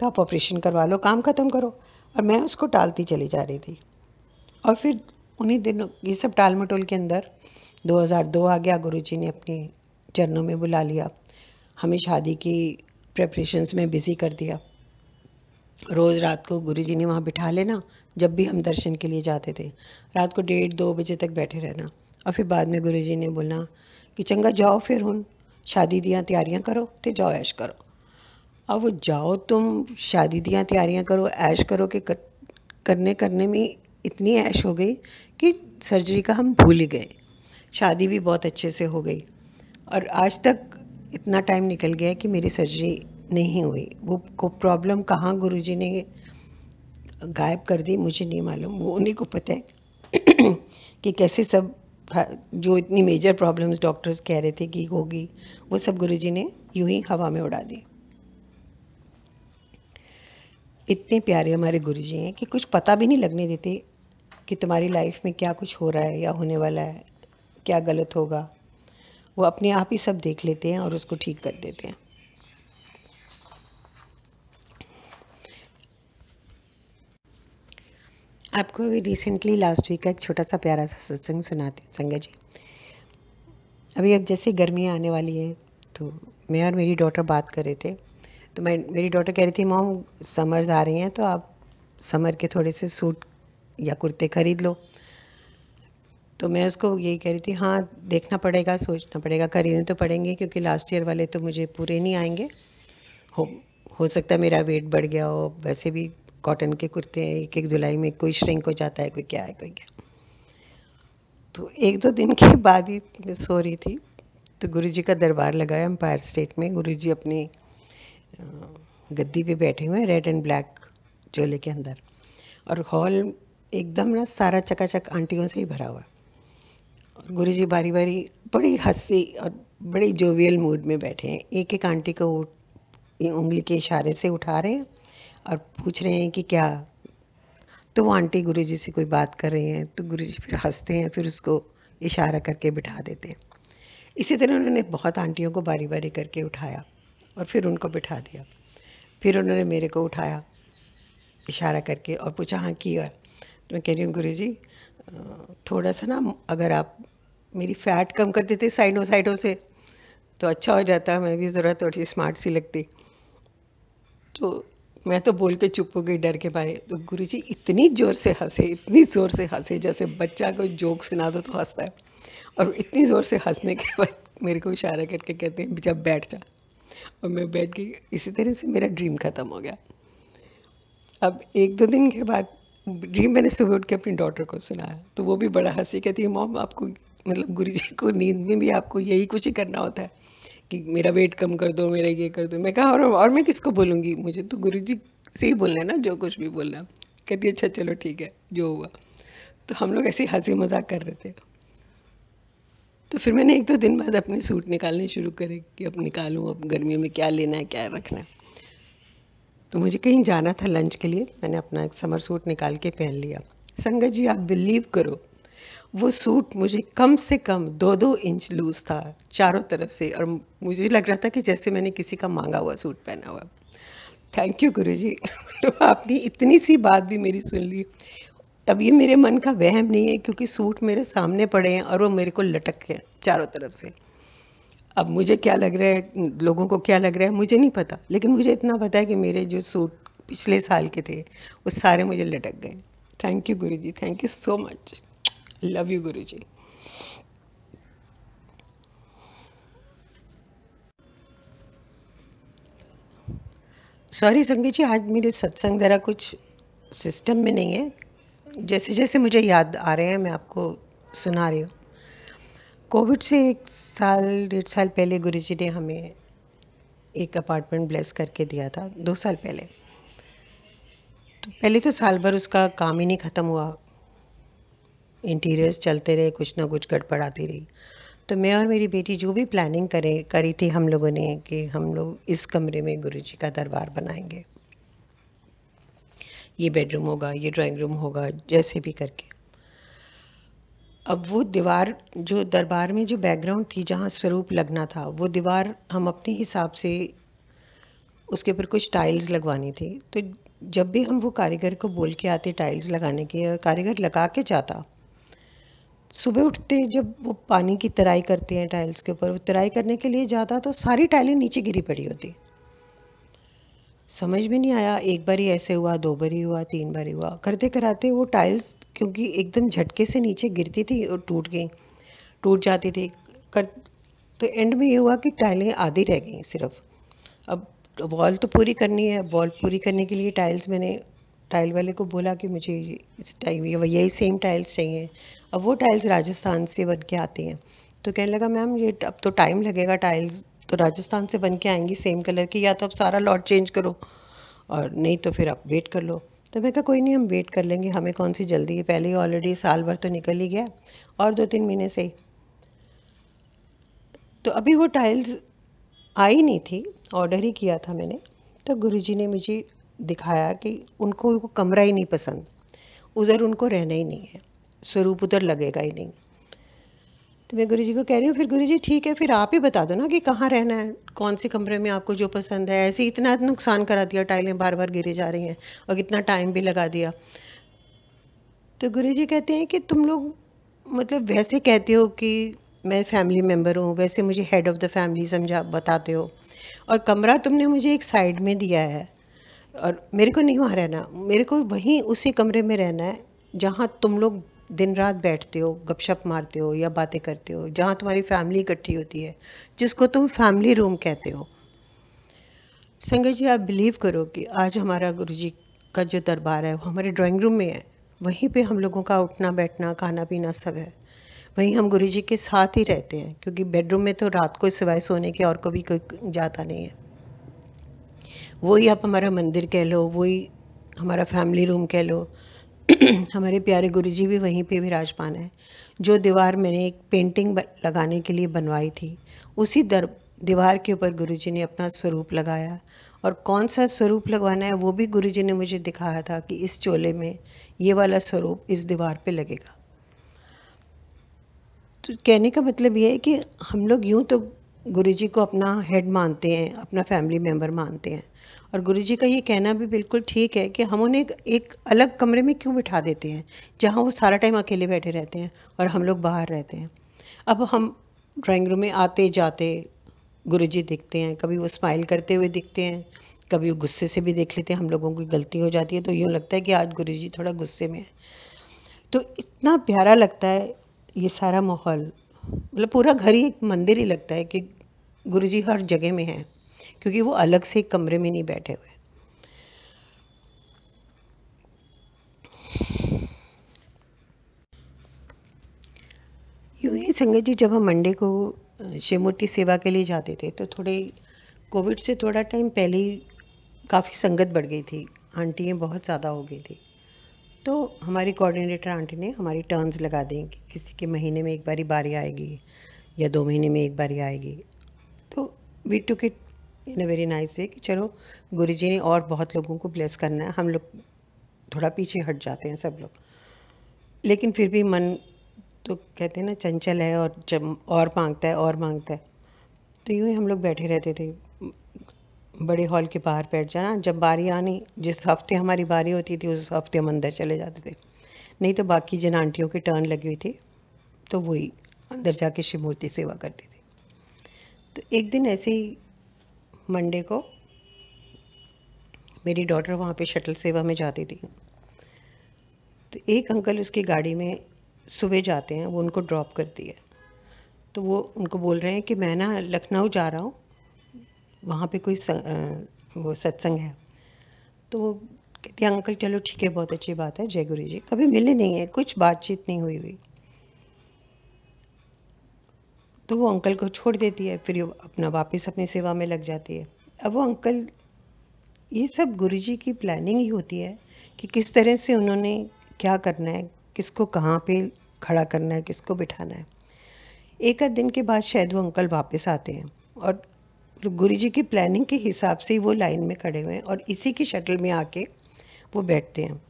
तो आप ऑपरेशन करवा लो काम ख़त्म करो और मैं उसको टालती चली जा रही थी और फिर उन्हीं दिनों ये सब टाल मटोल के अंदर 2002 आ गया गुरुजी ने अपने चरणों में बुला लिया हमें शादी की प्रेपरेशंस में बिज़ी कर दिया रोज़ रात को गुरु जी ने वहाँ बिठा लेना जब भी हम दर्शन के लिए जाते थे रात को डेढ़ दो बजे तक बैठे रहना और फिर बाद में गुरु जी ने बोलना कि चंगा जाओ फिर हूँ शादी दियाँ तैयारियाँ करो तो जाओ ऐश करो अब वो जाओ तुम शादी दियाँ तैयारियाँ करो ऐश करो के कर, करने करने में इतनी ऐश हो गई कि सर्जरी का हम भूल ही गए शादी भी बहुत अच्छे से हो गई और आज तक इतना टाइम निकल गया कि मेरी सर्जरी नहीं हुई वो को प्रॉब्लम कहाँ गुरुजी ने गायब कर दी मुझे नहीं मालूम वो उन्हीं को पता है <clears throat> कि कैसे सब जो इतनी मेजर प्रॉब्लम्स डॉक्टर्स कह रहे थे कि होगी वो सब गुरुजी ने यूं ही हवा में उड़ा दी इतने प्यारे हमारे गुरुजी हैं कि कुछ पता भी नहीं लगने देते कि तुम्हारी लाइफ में क्या कुछ हो रहा है या होने वाला है क्या गलत होगा वो अपने आप ही सब देख लेते हैं और उसको ठीक कर देते हैं आपको अभी रिसेंटली लास्ट वीक का एक छोटा सा प्यारा सा सत्संग सुनाती हूँ संगा जी अभी अब जैसे गर्मियाँ आने वाली हैं तो मैं और मेरी डॉटर बात कर रहे थे तो मैं मेरी डॉटर कह रही थी मॉम समर्स आ रही हैं तो आप समर के थोड़े से सूट या कुर्ते खरीद लो तो मैं उसको यही कह रही थी हाँ देखना पड़ेगा सोचना पड़ेगा खरीदने तो पड़ेंगे क्योंकि लास्ट ईयर वाले तो मुझे पूरे नहीं आएंगे हो हो सकता है मेरा वेट बढ़ गया हो वैसे भी कॉटन के कुर्ते हैं एक एक धुलाई में कोई श्रिंक हो जाता है कोई क्या है कोई क्या तो एक दो दिन के बाद ही मैं सो रही थी तो गुरु जी का दरबार लगाया एम्पायर स्टेट में गुरु जी अपनी गद्दी पे बैठे हुए हैं रेड एंड ब्लैक चोले के अंदर और हॉल एकदम ना सारा चकाचक आंटियों से ही भरा हुआ है और गुरु जी बारी बारी बड़ी हंसी और बड़े जोवियल मूड में बैठे हैं एक एक आंटी को उंगली के इशारे से उठा रहे हैं और पूछ रहे हैं कि क्या तो वो आंटी गुरु जी से कोई बात कर रहे हैं तो गुरु जी फिर हंसते हैं फिर उसको इशारा करके बिठा देते हैं इसी तरह उन्होंने बहुत आंटियों को बारी बारी करके उठाया और फिर उनको बिठा दिया फिर उन्होंने मेरे को उठाया इशारा करके और पूछा हाँ की तो मैं कह रही हूँ गुरु जी थोड़ा सा ना अगर आप मेरी फैट कम कर देते साइडों साइडों से तो अच्छा हो जाता मैं भी ज़रा थोड़ी स्मार्ट सी लगती तो मैं तो बोल के चुप हो गई डर के बारे तो गुरु जी इतनी ज़ोर से हंसे इतनी ज़ोर से हंसे जैसे बच्चा को जोक सुना दो तो हंसता है और इतनी ज़ोर से हंसने के बाद मेरे को इशारा करके कहते हैं जब बैठ जा और मैं बैठ गई इसी तरह से मेरा ड्रीम ख़त्म हो गया अब एक दो दिन के बाद ड्रीम मैंने सुबह उठ के अपनी डॉटर को सुनाया तो वो भी बड़ा हंसी कहती है मॉम आपको मतलब गुरु जी को नींद में भी आपको यही कुछ ही करना होता है कि मेरा वेट कम कर दो मेरा ये कर दो मैं कहा और और मैं किसको बोलूँगी मुझे तो गुरु जी से ही बोलना है ना जो कुछ भी बोलना कहती अच्छा चलो ठीक है जो हुआ तो हम लोग ऐसे हंसी मजाक कर रहे थे तो फिर मैंने एक दो दिन बाद अपने सूट निकालने शुरू करे कि अब निकालूँ अब गर्मियों में क्या लेना है क्या रखना है तो मुझे कहीं जाना था लंच के लिए मैंने अपना एक समर सूट निकाल के पहन लिया संगत जी आप बिलीव करो वो सूट मुझे कम से कम दो दो इंच लूज था चारों तरफ से और मुझे लग रहा था कि जैसे मैंने किसी का मांगा हुआ सूट पहना हुआ थैंक यू गुरु जी तो आपने इतनी सी बात भी मेरी सुन ली अब ये मेरे मन का वहम नहीं है क्योंकि सूट मेरे सामने पड़े हैं और वो मेरे को लटक गए चारों तरफ से अब मुझे क्या लग रहा है लोगों को क्या लग रहा है मुझे नहीं पता लेकिन मुझे इतना पता है कि मेरे जो सूट पिछले साल के थे वो सारे मुझे लटक गए thank you Guru ji thank you so much love you Guru ji sorry संगीत जी आज मेरे सत्संग ज़रा कुछ सिस्टम में नहीं है जैसे जैसे मुझे याद आ रहे हैं मैं आपको सुना रही हूँ कोविड से एक साल डेढ़ साल पहले गुरु जी ने हमें एक अपार्टमेंट ब्लेस करके दिया था दो साल पहले तो पहले तो साल भर उसका काम ही नहीं ख़त्म हुआ इंटीरियर्स चलते रहे कुछ ना कुछ गड़बड़ आती रही तो मैं और मेरी बेटी जो भी प्लानिंग करे करी थी हम लोगों ने कि हम लोग इस कमरे में गुरु जी का दरबार बनाएंगे ये बेडरूम होगा ये ड्राइंग रूम होगा जैसे भी करके अब वो दीवार जो दरबार में जो बैकग्राउंड थी जहाँ स्वरूप लगना था वो दीवार हम अपने हिसाब से उसके ऊपर कुछ टाइल्स लगवानी थी तो जब भी हम वो कारीगर को बोल के आते टाइल्स लगाने के और कारीगर लगा के जाता सुबह उठते जब वो पानी की तराई करते हैं टाइल्स के ऊपर वो तराई करने के लिए जाता तो सारी टाइलें नीचे गिरी पड़ी होती समझ में नहीं आया एक बारी ऐसे हुआ दो बारी हुआ तीन बारी हुआ करते कराते वो टाइल्स क्योंकि एकदम झटके से नीचे गिरती थी और टूट गई टूट जाती थी कर तो एंड में ये हुआ कि टाइलें आधी रह गई सिर्फ अब वॉल तो पूरी करनी है वॉल पूरी करने के लिए टाइल्स मैंने टाइल वाले को बोला कि मुझे इस टाइम यही सेम टाइल्स चाहिए अब वो टाइल्स राजस्थान से बन के आती हैं तो कहने लगा मैम ये अब तो टाइम लगेगा टाइल्स तो राजस्थान से बन के आएंगी सेम कलर की या तो आप सारा लॉट चेंज करो और नहीं तो फिर आप वेट कर लो तो मैं कहा कोई नहीं हम वेट कर लेंगे हमें कौन सी जल्दी है पहले ही ऑलरेडी साल भर तो निकल ही गया और दो तीन महीने से ही तो अभी वो टाइल्स आई नहीं थी ऑर्डर ही किया था मैंने तो गुरु ने मुझे दिखाया कि उनको कमरा ही नहीं पसंद उधर उनको रहना ही नहीं है स्वरूप उधर लगेगा ही नहीं तो मैं गुरु जी को कह रही हूँ फिर गुरु जी ठीक है फिर आप ही बता दो ना कि कहाँ रहना है कौन से कमरे में आपको जो पसंद है ऐसे इतना नुकसान करा दिया टाइलें बार बार गिरी जा रही हैं और कितना टाइम भी लगा दिया तो गुरु जी कहते हैं कि तुम लोग मतलब वैसे कहते हो कि मैं फैमिली मेम्बर हूँ वैसे मुझे हेड ऑफ़ द फैमिली समझा बताते हो और कमरा तुमने मुझे एक साइड में दिया है और मेरे को नहीं वहाँ रहना मेरे को वहीं उसी कमरे में रहना है जहाँ तुम लोग दिन रात बैठते हो गपशप मारते हो या बातें करते हो जहाँ तुम्हारी फैमिली इकट्ठी होती है जिसको तुम फैमिली रूम कहते हो संगत जी आप बिलीव करो कि आज हमारा गुरु जी का जो दरबार है वो हमारे ड्राइंग रूम में है वहीं पे हम लोगों का उठना बैठना खाना पीना सब है वहीं हम गुरु जी के साथ ही रहते हैं क्योंकि बेडरूम में तो रात को सिवाय सोने के और कभी कोई जाता नहीं है वही आप हमारा मंदिर कह लो वही हमारा फैमिली रूम कह लो <clears throat> हमारे प्यारे गुरुजी भी वहीं पे विराजमान हैं जो दीवार मैंने एक पेंटिंग लगाने के लिए बनवाई थी उसी दर दीवार के ऊपर गुरुजी ने अपना स्वरूप लगाया और कौन सा स्वरूप लगवाना है वो भी गुरुजी ने मुझे दिखाया था कि इस चोले में ये वाला स्वरूप इस दीवार पे लगेगा तो कहने का मतलब ये है कि हम लोग यूँ तो गुरु को अपना हेड मानते हैं अपना फैमिली मेम्बर मानते हैं और गुरु जी का ये कहना भी बिल्कुल ठीक है कि हम उन्हें एक, अलग कमरे में क्यों बिठा देते हैं जहाँ वो सारा टाइम अकेले बैठे रहते हैं और हम लोग बाहर रहते हैं अब हम ड्राइंग रूम में आते जाते गुरु जी दिखते हैं कभी वो स्माइल करते हुए दिखते हैं कभी वो गुस्से से भी देख लेते हैं हम लोगों की गलती हो जाती है तो यूँ लगता है कि आज गुरु जी थोड़ा गुस्से में है तो इतना प्यारा लगता है ये सारा माहौल मतलब पूरा घर ही एक मंदिर ही लगता है कि गुरु जी हर जगह में हैं क्योंकि वो अलग से एक कमरे में नहीं बैठे हुए यूं ही संगत जी जब हम मंडे को शिवमूर्ति सेवा के लिए जाते थे तो थोड़े कोविड से थोड़ा टाइम पहले ही काफ़ी संगत बढ़ गई थी आंटियाँ बहुत ज़्यादा हो गई थी तो हमारी कोऑर्डिनेटर आंटी ने हमारी टर्न्स लगा दी कि किसी के महीने में एक बारी बारी आएगी या दो महीने में एक बारी आएगी तो we took it in a very nice way कि चलो गुरु जी ने और बहुत लोगों को ब्लेस करना है हम लोग थोड़ा पीछे हट जाते हैं सब लोग लेकिन फिर भी मन तो कहते हैं ना चंचल है और जब और मांगता है और मांगता है तो यूँ ही हम लोग बैठे रहते थे बड़े हॉल के बाहर बैठ जाना जब बारी आनी जिस हफ्ते हमारी बारी होती थी उस हफ्ते हम अंदर चले जाते थे नहीं तो बाकी जिन आंटियों की टर्न लगी हुई थी तो वही अंदर जाके शिव मूर्ति सेवा करती थी तो एक दिन ऐसे ही मंडे को मेरी डॉटर वहाँ पे शटल सेवा में जाती थी तो एक अंकल उसकी गाड़ी में सुबह जाते हैं वो उनको ड्रॉप करती है तो वो उनको बोल रहे हैं कि मैं ना लखनऊ जा रहा हूँ वहाँ पे कोई सं, आ, वो सत्संग है तो वो कहती है अंकल चलो ठीक है बहुत अच्छी बात है जय गुरु जी कभी मिले नहीं है कुछ बातचीत नहीं हुई हुई तो वो अंकल को छोड़ देती है फिर अपना वापस अपनी सेवा में लग जाती है अब वो अंकल ये सब गुरु जी की प्लानिंग ही होती है कि किस तरह से उन्होंने क्या करना है किसको कहाँ पे खड़ा करना है किसको बिठाना है एक आध दिन के बाद शायद वो अंकल वापस आते हैं और गुरु जी की प्लानिंग के हिसाब से ही वो लाइन में खड़े हुए हैं और इसी की शटल में आके वो बैठते हैं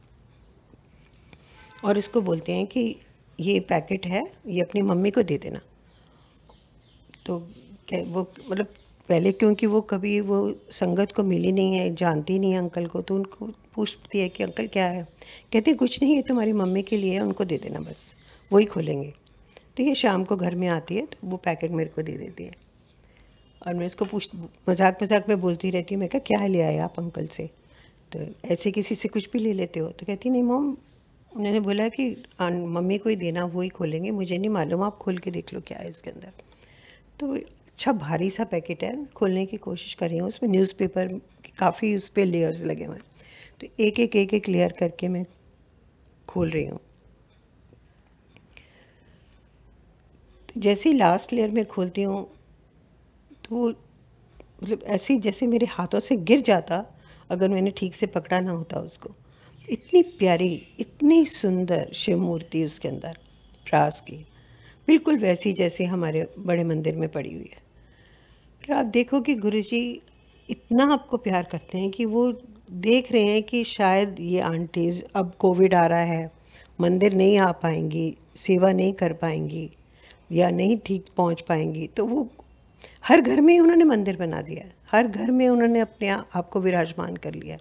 और इसको बोलते हैं कि ये पैकेट है ये अपनी मम्मी को दे देना तो वो मतलब पहले क्योंकि वो कभी वो संगत को मिली नहीं है जानती नहीं है अंकल को तो उनको पूछती है कि अंकल क्या है कहते कुछ नहीं है तुम्हारी मम्मी के लिए है उनको दे देना बस वही खोलेंगे तो ये शाम को घर में आती है तो वो पैकेट मेरे को दे देती है और मैं इसको पूछ मजाक मजाक में बोलती रहती हूँ मैं कहा क्या ले आए आप अंकल से तो ऐसे किसी से कुछ भी ले लेते हो तो कहती नहीं मोम उन्होंने बोला कि मम्मी को ही देना वो ही खोलेंगे मुझे नहीं मालूम आप खोल के देख लो क्या है इसके अंदर तो अच्छा भारी सा पैकेट है खोलने की कोशिश कर रही हूँ उसमें न्यूज़पेपर के काफ़ी उस पर लेयर्स लगे हुए हैं तो एक एक एक एक लेयर करके मैं खोल रही हूँ तो जैसे ही लास्ट लेयर में खोलती हूँ तो मतलब ऐसे जैसे मेरे हाथों से गिर जाता अगर मैंने ठीक से पकड़ा ना होता उसको इतनी प्यारी इतनी सुंदर शिव मूर्ति उसके अंदर प्रास की बिल्कुल वैसी जैसे हमारे बड़े मंदिर में पड़ी हुई है फिर आप देखो कि गुरु जी इतना आपको प्यार करते हैं कि वो देख रहे हैं कि शायद ये आंटीज़ अब कोविड आ रहा है मंदिर नहीं आ पाएंगी सेवा नहीं कर पाएंगी या नहीं ठीक पहुंच पाएंगी तो वो हर घर में ही उन्होंने मंदिर बना दिया हर घर में उन्होंने अपने आप को विराजमान कर लिया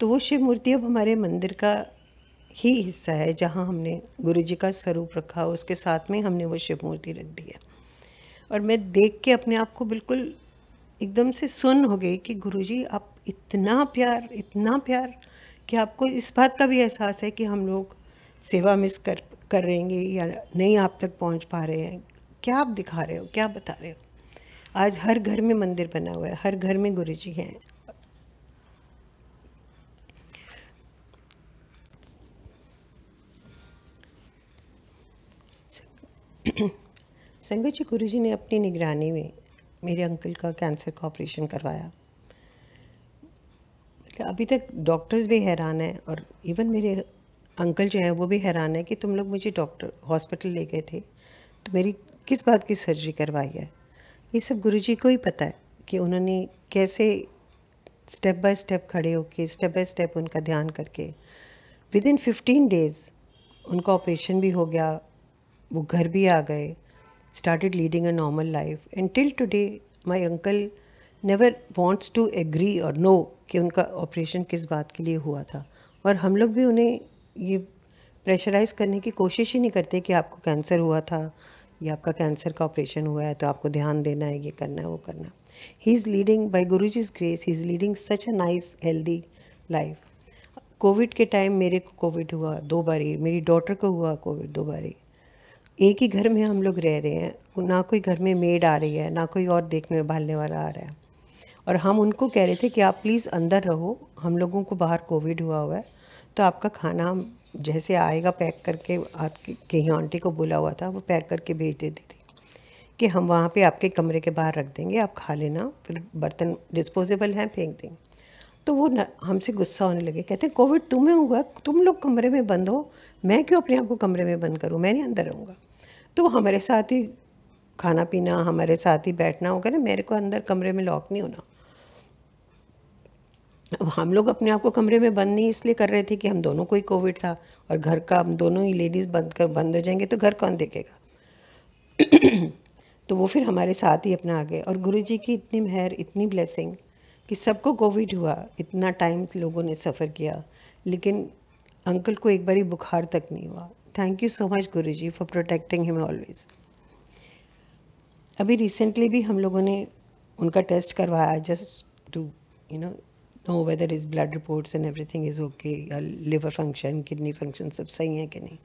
तो वो शिव मूर्ति अब हमारे मंदिर का ही हिस्सा है जहाँ हमने गुरु जी का स्वरूप रखा उसके साथ में हमने वो शिव मूर्ति रख दी है और मैं देख के अपने आप को बिल्कुल एकदम से सुन हो गई कि गुरु जी आप इतना प्यार इतना प्यार कि आपको इस बात का भी एहसास है कि हम लोग सेवा मिस कर कर रहेंगे या नहीं आप तक पहुंच पा रहे हैं क्या आप दिखा रहे हो क्या बता रहे हो आज हर घर में मंदिर बना हुआ है हर घर में गुरु जी हैं <clears throat> संगत जी गुरु जी ने अपनी निगरानी में मेरे अंकल का कैंसर का ऑपरेशन करवाया मतलब अभी तक डॉक्टर्स भी हैरान हैं और इवन मेरे अंकल जो हैं वो भी हैरान हैं कि तुम लोग मुझे डॉक्टर हॉस्पिटल ले गए थे तो मेरी किस बात की सर्जरी करवाई है ये सब गुरु जी को ही पता है कि उन्होंने कैसे स्टेप बाय स्टेप खड़े होके स्टेप बाय स्टेप उनका ध्यान करके विद इन फिफ्टीन डेज़ उनका ऑपरेशन भी हो गया वो घर भी आ गए started leading a normal life and till today my uncle never wants to agree और नो कि उनका ऑपरेशन किस बात के लिए हुआ था और हम लोग भी उन्हें ये प्रेशराइज करने की कोशिश ही नहीं करते कि आपको कैंसर हुआ था या आपका कैंसर का ऑपरेशन हुआ है तो आपको ध्यान देना है ये करना है वो करना ही is leading by Guru his grace he is leading such a nice healthy life Covid के टाइम मेरे को कोविड हुआ दो बारी मेरी डॉटर को हुआ कोविड दो बारी एक ही घर में हम लोग रह रहे हैं ना कोई घर में मेड आ रही है ना कोई और देखने में भालने वाला आ रहा है और हम उनको कह रहे थे कि आप प्लीज़ अंदर रहो हम लोगों को बाहर कोविड हुआ हुआ है तो आपका खाना जैसे आएगा पैक करके कहीं आंटी को बोला हुआ था वो पैक करके भेज देती थी कि हम वहाँ पे आपके कमरे के बाहर रख देंगे आप खा लेना फिर बर्तन डिस्पोजेबल हैं फेंक देंगे तो वो हमसे गुस्सा होने लगे कहते कोविड तुम्हें हुआ तुम लोग कमरे में बंद हो मैं क्यों अपने आप को कमरे में बंद करूँ मैं नहीं अंदर रहूँगा तो हमारे साथ ही खाना पीना हमारे साथ ही बैठना होगा ना मेरे को अंदर कमरे में लॉक नहीं होना अब हम लोग अपने आप को कमरे में बंद नहीं इसलिए कर रहे थे कि हम दोनों को ही कोविड था और घर का हम दोनों ही लेडीज़ बंद कर बंद हो जाएंगे तो घर कौन देखेगा तो वो फिर हमारे साथ ही अपना आ गए और गुरु जी की इतनी मेहर इतनी ब्लेसिंग कि सबको कोविड हुआ इतना टाइम लोगों ने सफ़र किया लेकिन अंकल को एक ही बुखार तक नहीं हुआ थैंक यू सो मच गुरु ji for protecting him always अभी रिसेंटली भी हम लोगों ने उनका टेस्ट करवाया just to you know know whether his blood reports and everything is okay या लिवर फंक्शन किडनी फंक्शन सब सही है कि नहीं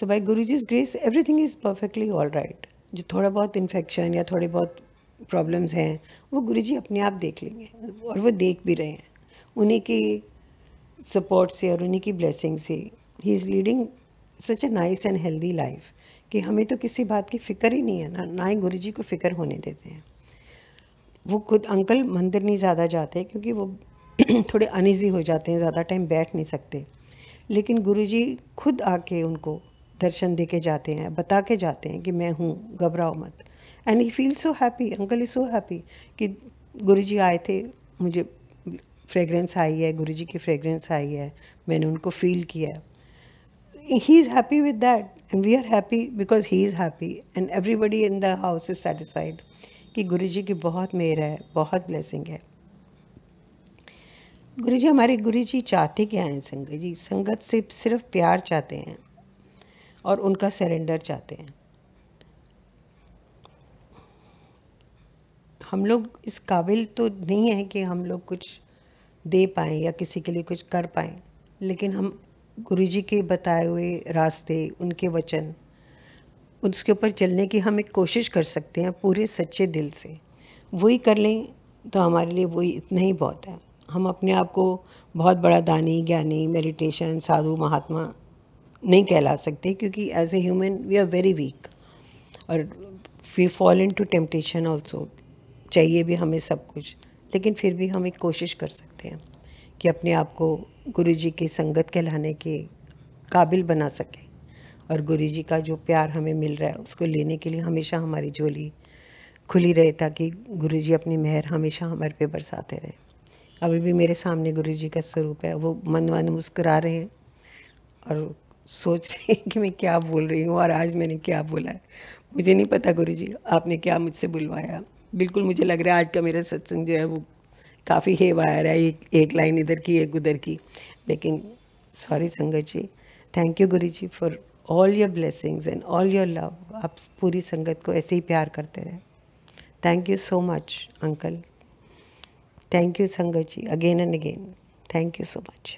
so by Guru ji his grace everything is perfectly all right जो थोड़ा बहुत इन्फेक्शन या थोड़े बहुत प्रॉब्लम्स हैं वो गुरु जी अपने आप देख लेंगे और वो देख भी रहे हैं उन्हीं की सपोर्ट से और उन्हीं की ब्लेसिंग से ही is leading such a nice and healthy life कि हमें तो किसी बात की फ़िक्र ही नहीं है ना ना ही गुरु जी को फ़िक्र होने देते हैं वो खुद अंकल मंदिर नहीं ज़्यादा जाते क्योंकि वो <clears throat> थोड़े अनइजी हो जाते हैं ज़्यादा टाइम बैठ नहीं सकते लेकिन गुरु जी खुद आके उनको दर्शन दे के जाते हैं बता के जाते हैं कि मैं हूँ घबराओ मत and he feel so happy uncle is so happy कि गुरु जी आए थे मुझे फ्रेगरेंस आई है गुरु जी की फ्रेगरेंस आई है मैंने उनको फील किया है he's happy with that and we are happy because he is happy and everybody in the house is satisfied कि गुरु जी की बहुत मेहर है बहुत ब्लेसिंग है गुरु जी हमारे गुरु जी चाहते क्या हैं संगत जी संगत से सिर्फ प्यार चाहते हैं और उनका सरेंडर चाहते हैं हम लोग इस काबिल तो नहीं है कि हम लोग कुछ दे पाएँ या किसी के लिए कुछ कर पाएँ लेकिन हम गुरु जी के बताए हुए रास्ते उनके वचन उसके ऊपर चलने की हम एक कोशिश कर सकते हैं पूरे सच्चे दिल से वही कर लें तो हमारे लिए वही इतना ही बहुत है हम अपने आप को बहुत बड़ा दानी ज्ञानी मेडिटेशन साधु महात्मा नहीं कहला सकते क्योंकि as a human we are very weak और we fall into temptation also चाहिए भी हमें सब कुछ लेकिन फिर भी हम एक कोशिश कर सकते हैं कि अपने आप को गुरु जी की संगत कहलाने के काबिल बना सकें और गुरु जी का जो प्यार हमें मिल रहा है उसको लेने के लिए हमेशा हमारी झोली खुली रहे ताकि गुरु जी अपनी मेहर हमेशा हमारे पे बरसाते रहे अभी भी मेरे सामने गुरु जी का स्वरूप है वो मन मन मुस्कुरा रहे हैं और सोच रहे हैं कि मैं क्या बोल रही हूँ और आज मैंने क्या बोला है मुझे नहीं पता गुरु जी आपने क्या मुझसे बुलवाया बिल्कुल मुझे लग रहा है आज का मेरा सत्संग जो है वो काफ़ी हे वायर है एक एक लाइन इधर की एक उधर की लेकिन सॉरी संगत जी thank you Guru ji for all your blessings and all your love आप पूरी संगत को ऐसे ही प्यार करते रहे thank you so much uncle thank you sangat ji again and again thank you so much